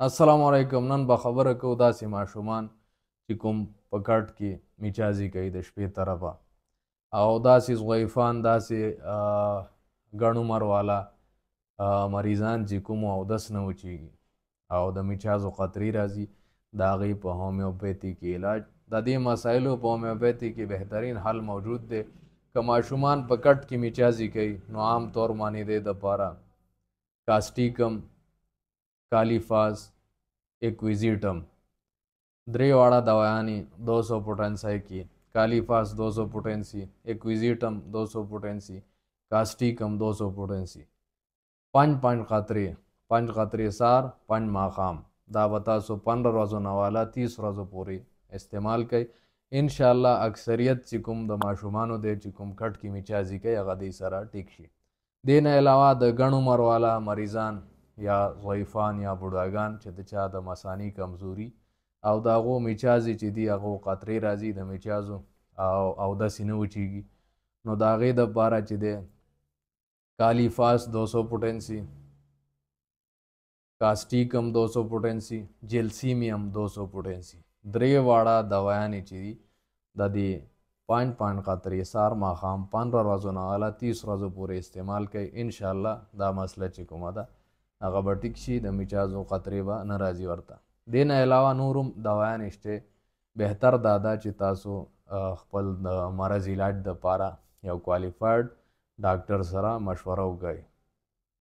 السلام علیکم نن به خبره کو داسې ماشومان چې کوم په کټ کې میچازي کوي د شپې طرفه او داسې ضعیفان داسې ګڼ عمر والا مریضان چې کوم اودس نه وچیږي او د میچازو قطرې راځي د هغې په هومیوپیتي کې علاج د دې مسایلو په هومیوپیتي کې بهترین حل موجود دی که ماشومان په کټ کې میچازي کوي نو عام طور باندې د دپاره کاسټیکم کالیفاس ایکویزیټم درې واړه دوايانې 200 پوټنسای کې کالیفاس 200 پوټنسی ایکویزیټم 200 پوټنسی کاسټیکم 200 پوټنسی پنځ پنځ قطرې پنځ قطرې سار پنځ ماخام دا به تاسو 15 ورځو نه والا 30 ورځو پورې استعمال کړئ ان شاء الله اکثریت چې کوم د ماشومانو دی چې کوم کټ کې میچازي کوي هغه دې سره ټیک شي دین علاوه د ګڼو مرواله مریضان یا ضعیفان یا بډاګان چې د چا د مسانی کمزوري او د هغو میچازې چې دي هغو قطرې راځي د میچازو او او داسې نه وچیږي نو د هغې دپاره چې دی کالی فاس دو سو پوټنسی کاسټیک هم دو سو پوټنسی جلسیم هم دو سو پوټنسی درې واړه دوایانې چې دي د دې پانچ پانچ قطرې سار ماښام پندره ورځو نه اله تیس ورځو پورې استعمال کوي انشاءالله دا مسله چې کومه ده هغه به ټیک شي د میچازو قطرې به نه راځي ورته دې نه علاوه نور هم دوایان شته بهتر دا ده چې تاسو خپل د مرض علاج دپاره یو کوالیفایډ ډاکټر سره مشوره وکړئ